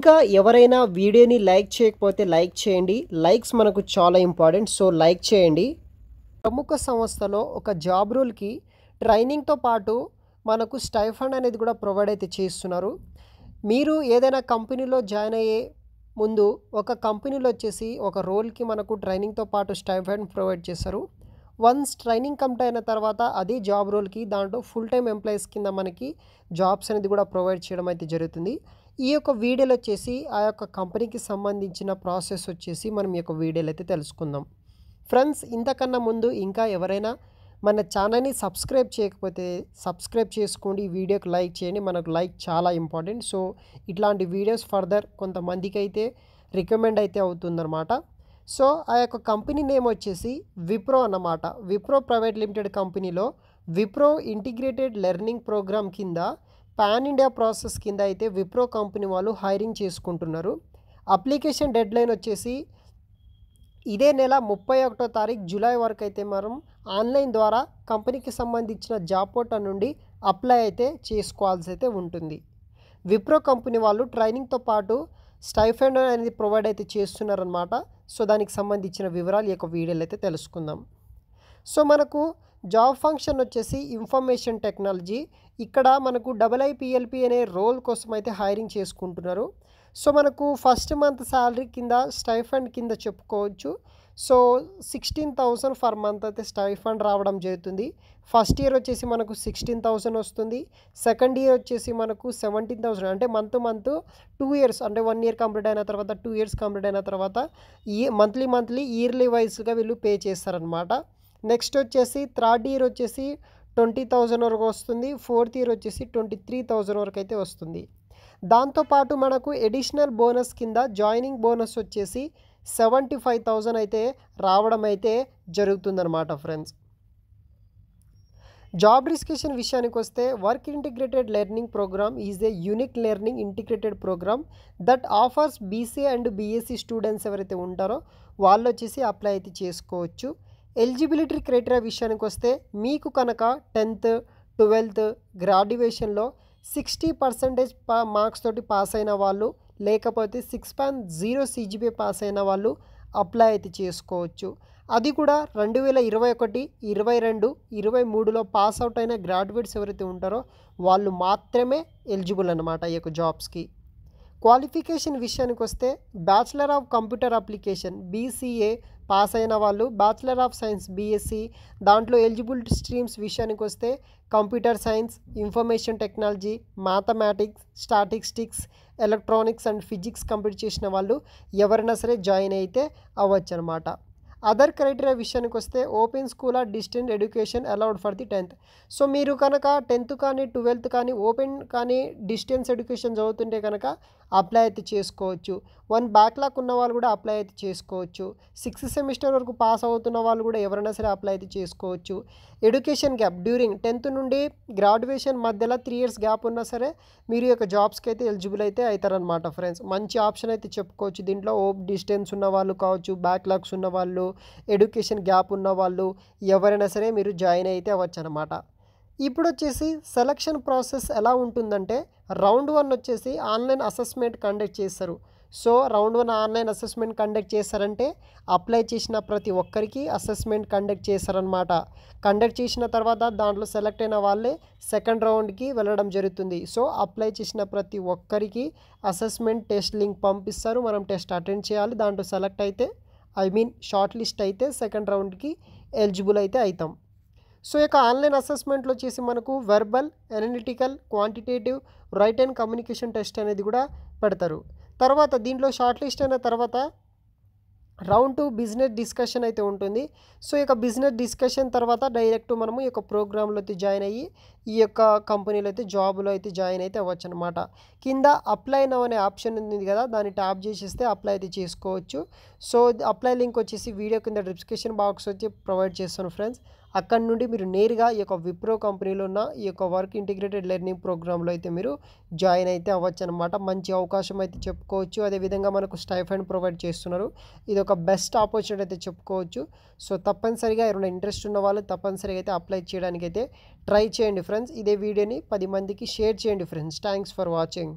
ఇంకా ఎవరైనా వీడియోని లైక్ చేయకపోతే లైక్ చేయండి లైక్స్ మనకు చాలా ఇంపార్టెంట్ సో లైక్ చేయండి ప్రముఖ సంస్థలో ఒక జాబ్ రూల్కి ట్రైనింగ్తో పాటు మనకు స్టైఫండ్ అనేది కూడా ప్రొవైడ్ అయితే చేస్తున్నారు మీరు ఏదైనా కంపెనీలో జాయిన్ అయ్యే ముందు ఒక కంపెనీలో వచ్చేసి ఒక రోల్కి మనకు ట్రైనింగ్తో పాటు స్టైఫండ్ ప్రొవైడ్ చేస్తారు వన్స్ ట్రైనింగ్ కంప్లీట్ అయిన తర్వాత అదే జాబ్ రోల్కి దాంట్లో ఫుల్ టైం ఎంప్లాయీస్ కింద మనకి జాబ్స్ అనేది కూడా ప్రొవైడ్ చేయడం అయితే జరుగుతుంది ఈ యొక్క వీడియోలు వచ్చేసి ఆ యొక్క కంపెనీకి సంబంధించిన ప్రాసెస్ వచ్చేసి మనం ఈ యొక్క వీడియోలు అయితే తెలుసుకుందాం ఫ్రెండ్స్ ఇంతకన్నా ముందు ఇంకా ఎవరైనా మన ఛానల్ని సబ్స్క్రైబ్ చేయకపోతే సబ్స్క్రైబ్ చేసుకోండి వీడియోకి లైక్ చేయండి మనకు లైక్ చాలా ఇంపార్టెంట్ సో ఇట్లాంటి వీడియోస్ ఫర్దర్ కొంతమందికి అయితే రికమెండ్ అయితే అవుతుందన్నమాట సో ఆ యొక్క కంపెనీ నేమ్ వచ్చేసి విప్రో అన్నమాట విప్రో ప్రైవేట్ లిమిటెడ్ కంపెనీలో విప్రో ఇంటిగ్రేటెడ్ లెర్నింగ్ ప్రోగ్రామ్ కింద పాన్ ఇండియా ప్రాసెస్ కింద అయితే విప్రో కంపెనీ వాళ్ళు హైరింగ్ చేసుకుంటున్నారు అప్లికేషన్ డెడ్లైన్ వచ్చేసి ఇదే నెల ముప్పై ఒకటో తారీఖు జూలై వరకు అయితే మనం ఆన్లైన్ ద్వారా కంపెనీకి సంబంధించిన జాబ్ పోర్టల్ నుండి అప్లై అయితే చేసుకోవాల్సి అయితే ఉంటుంది విప్రో కంపెనీ వాళ్ళు ట్రైనింగ్తో పాటు స్టైఫెండ్ అనేది ప్రొవైడ్ అయితే చేస్తున్నారనమాట సో దానికి సంబంధించిన వివరాలు ఈ యొక్క వీడియోలో అయితే తెలుసుకుందాం సో మనకు జాబ్ ఫంక్షన్ వచ్చేసి ఇన్ఫర్మేషన్ టెక్నాలజీ ఇక్కడ మనకు డబల్ఐపిఎల్పి అనే రోల్ కోసం అయితే హైరింగ్ చేసుకుంటున్నారు సో మనకు ఫస్ట్ మంత్ శాలరీ కింద స్టైఫండ్ కింద చెప్పుకోవచ్చు so sixteen thousand for month అయితే స్టైఫండ్ రావడం జరుగుతుంది ఫస్ట్ ఇయర్ వచ్చేసి మనకు సిక్స్టీన్ థౌసండ్ వస్తుంది సెకండ్ ఇయర్ వచ్చేసి మనకు సెవెంటీన్ థౌసండ్ అంటే మంత్ మంత్ టూ ఇయర్స్ అంటే వన్ ఇయర్ కంప్లీట్ అయిన తర్వాత టూ ఇయర్స్ కంప్లీట్ అయిన తర్వాత ఇయర్ మంత్లీ మంత్లీ ఇయర్లీ వైజ్గా వీళ్ళు పే చేస్తారనమాట నెక్స్ట్ వచ్చేసి థర్డ్ ఇయర్ వచ్చేసి ట్వంటీ థౌజండ్ వరకు వస్తుంది ఫోర్త్ ఇయర్ వచ్చేసి ట్వంటీ త్రీ థౌసండ్ వరకు అయితే వస్తుంది దాంతోపాటు మనకు ఎడిషనల్ బోనస్ కింద జాయినింగ్ బోనస్ వచ్చేసి సెవెంటీ ఫైవ్ థౌజండ్ అయితే రావడం అయితే జరుగుతుందన్నమాట ఫ్రెండ్స్ జాబ్ డిస్కషన్ విషయానికి వస్తే work integrated learning program is a unique learning integrated program that offers BC and BSc students ఎవరైతే ఉంటారో వాళ్ళు వచ్చేసి అప్లై అయితే చేసుకోవచ్చు ఎలిజిబిలిటీ క్రైటీరియా విషయానికి వస్తే మీకు కనుక టెన్త్ ట్వెల్త్ గ్రాడ్యుయేషన్లో సిక్స్టీ పర్సెంటేజ్ పా మార్క్స్ తోటి పాస్ అయిన వాళ్ళు లేకపోతే six point zero CGP pass అయిన వాళ్ళు అప్లై అయితే చేసుకోవచ్చు అది కూడా రెండు వేల ఇరవై ఒకటి ఇరవై రెండు ఇరవై మూడులో పాస్ అవుట్ అయిన గ్రాడ్యుయేట్స్ ఎవరైతే ఉంటారో వాళ్ళు మాత్రమే ఎలిజిబుల్ అనమాట ఈ యొక్క జాబ్స్కి క్వాలిఫికేషన్ విషయానికి వస్తే bachelor of computer application BCA pass అయిన వాళ్ళు బ్యాచిలర్ ఆఫ్ సైన్స్ బీఎస్సీ దాంట్లో ఎలిజిబుల్ స్ట్రీమ్స్ విషయానికి వస్తే computer science information technology mathematics statistics electronics and physics complete చేసిన వాళ్ళు ఎవరైనా సరే జాయిన్ అయితే అవ్వచ్చు అనమాట అదర్ క్రైటీరియా విషయానికి వస్తే open school or distant education allowed for the tenth so మీరు కనుక టెన్త్ కానీ ట్వెల్త్ కానీ ఓపెన్ కానీ డిస్టెన్స్ ఎడ్యుకేషన్ చదువుతుంటే కనుక అప్లై అయితే చేసుకోవచ్చు వన్ బ్యాక్లాక్ ఉన్న వాళ్ళు కూడా అప్లై అయితే చేసుకోవచ్చు సిక్స్త్ సెమిస్టర్ వరకు పాస్ అవుతున్న వాళ్ళు కూడా ఎవరైనా సరే అప్లై అయితే చేసుకోవచ్చు ఎడ్యుకేషన్ గ్యాప్ డ్యూరింగ్ టెన్త్ నుండి గ్రాడ్యుయేషన్ మధ్యలో త్రీ ఇయర్స్ గ్యాప్ ఉన్నా సరే మీరు యొక్క జాబ్స్కి అయితే ఎలిజిబుల్ అయితే అవుతారనమాట ఫ్రెండ్స్ మంచి ఆప్షన్ అయితే చెప్పుకోవచ్చు దీంట్లో ఓప్ డిస్టెన్స్ ఉన్న వాళ్ళు కావచ్చు బ్యాక్లాగ్స్ ఉన్న వాళ్ళు ఎడ్యుకేషన్ గ్యాప్ ఉన్న వాళ్ళు ఎవరైనా సరే మీరు జాయిన్ అయితే అవ్వచ్చు అనమాట ఇప్పుడు వచ్చేసి సెలక్షన్ ప్రాసెస్ ఎలా ఉంటుందంటే రౌండ్ వన్ వచ్చేసి ఆన్లైన్ అసెస్మెంట్ కండక్ట్ చేస్తారు so round one online assessment conduct చేశారంటే అప్లై చేసిన ప్రతి ఒక్కరికి అసెస్మెంట్ కండక్ట్ చేశారనమాట కండక్ట్ చేసిన తర్వాత దాంట్లో సెలెక్ట్ అయిన వాళ్ళే సెకండ్ రౌండ్కి వెళ్ళడం జరుగుతుంది సో అప్లై చేసిన ప్రతి ఒక్కరికి అసెస్మెంట్ టెస్ట్ లింక్ పంపిస్తారు మనం టెస్ట్ అటెండ్ చేయాలి దాంట్లో సెలెక్ట్ అయితే ఐ మీన్ షార్ట్ లిస్ట్ అయితే సెకండ్ రౌండ్కి ఎలిజిబుల్ అయితే అవుతాం సో యొక్క ఆన్లైన్ అసెస్మెంట్లో వచ్చేసి మనకు verbal analytical quantitative right and communication test అనేది కూడా పెడతారు తర్వాత దీంట్లో షార్ట్ లిస్ట్ అయిన తర్వాత రౌండ్ టూ బిజినెస్ డిస్కషన్ అయితే ఉంటుంది సో ఈ యొక్క బిజినెస్ డిస్కషన్ తర్వాత డైరెక్ట్ మనము ఈ యొక్క ప్రోగ్రాంలో అయితే జాయిన్ అయ్యి ఈ యొక్క కంపెనీలో అయితే జాబ్లో అయితే జాయిన్ అయితే అవ్వచ్చు అనమాట కింద అప్లై నౌ అనే ఆప్షన్ ఉంది కదా దాన్ని ట్యాప్ చేసేస్తే అప్లై అయితే చేసుకోవచ్చు సో అప్లై లింక్ వచ్చేసి వీడియో కింద డిస్క్రిప్షన్ బాక్స్ వచ్చి ప్రొవైడ్ చేస్తాను ఫ్రెండ్స్ అక్కడ నుండి మీరు నేరుగా ఈ యొక్క విప్రో కంపెనీలో ఉన్న ఈ యొక్క వర్క్ ఇంటిగ్రేటెడ్ లెర్నింగ్ ప్రోగ్రాంలో అయితే మీరు జాయిన్ అయితే అవ్వచ్చు అనమాట మంచి అవకాశం అయితే చెప్పుకోవచ్చు అదేవిధంగా మనకు స్టైఫండ్ ప్రొవైడ్ చేస్తున్నారు ఇది ఒక బెస్ట్ ఆపర్చునిటీ అయితే చెప్పుకోవచ్చు సో తప్పనిసరిగా ఎవరైనా ఇంట్రెస్ట్ ఉన్న వాళ్ళు తప్పనిసరిగా అయితే అప్లై చేయడానికి అయితే ట్రై చేయండి ఫ్రెండ్స్ ఇదే వీడియోని పది మందికి షేర్ చేయండి ఫ్రెండ్స్ థ్యాంక్స్ ఫర్ వాచింగ్